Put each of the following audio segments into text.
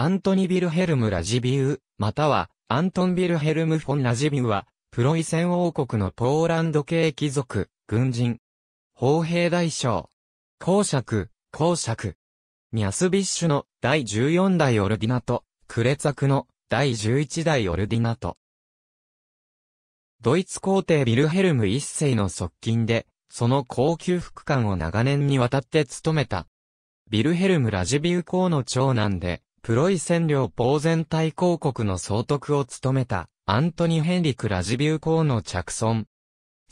アントニ・ビルヘルム・ラジビウ、または、アントン・ビルヘルム・フォン・ラジビウは、プロイセン王国のポーランド系貴族、軍人。砲兵大将。公爵、公爵。ニャスビッシュの第14代オルディナト、クレツァクの第11代オルディナト。ドイツ皇帝ビルヘルム一世の側近で、その高級副官を長年にわたって務めた。ビルヘルム・ラジビウ公の長男で、プロイセン領防全大公国の総督を務めた、アントニ・ヘンリク・ラジビュー公の着村。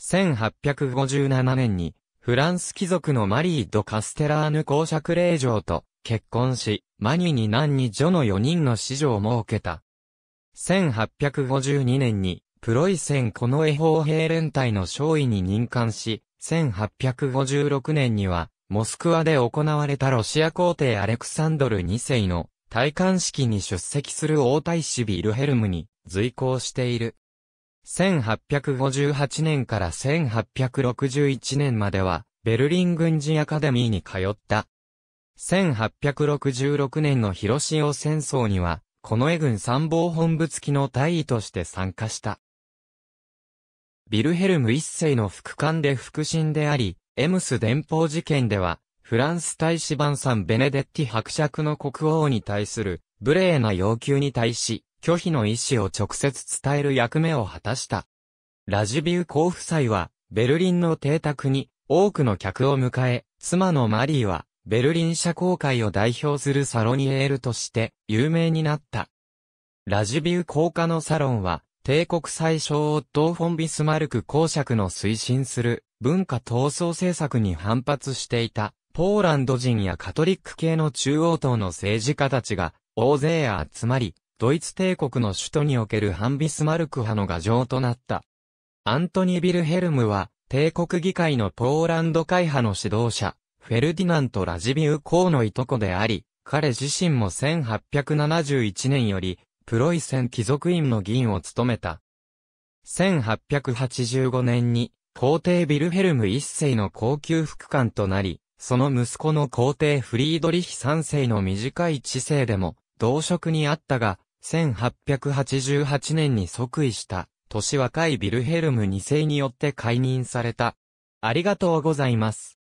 1857年に、フランス貴族のマリー・ド・カステラーヌ公爵令嬢と結婚し、マニに何に女の4人の子女を設けた。1852年に、プロイセンこの絵法兵連隊の少尉に任官し、1856年には、モスクワで行われたロシア皇帝アレクサンドル2世の戴冠式に出席する王太子ビルヘルムに随行している。1858年から1861年までは、ベルリン軍事アカデミーに通った。1866年の広潮戦争には、近衛軍参謀本部付きの大尉として参加した。ビルヘルム一世の副官で副審であり、エムス伝報事件では、フランス大使版さんベネデッティ伯爵の国王に対する、無礼な要求に対し、拒否の意思を直接伝える役目を果たした。ラジビュー公夫妻は、ベルリンの邸宅に、多くの客を迎え、妻のマリーは、ベルリン社交界を代表するサロニエールとして、有名になった。ラジビュー公家のサロンは、帝国最小夫ッー・フォン・ビスマルク公爵の推進する文化闘争政策に反発していたポーランド人やカトリック系の中央党の政治家たちが大勢集まり、ドイツ帝国の首都におけるハンビスマルク派の牙城となった。アントニ・ー・ビルヘルムは、帝国議会のポーランド会派の指導者、フェルディナント・ラジビウーのいとこであり、彼自身も1871年より、プロイセン貴族院の議員を務めた。1885年に、皇帝ビルヘルム一世の高級副官となり、その息子の皇帝フリードリヒ3世の短い知性でも、同職にあったが、1888年に即位した、年若いビルヘルム2世によって解任された。ありがとうございます。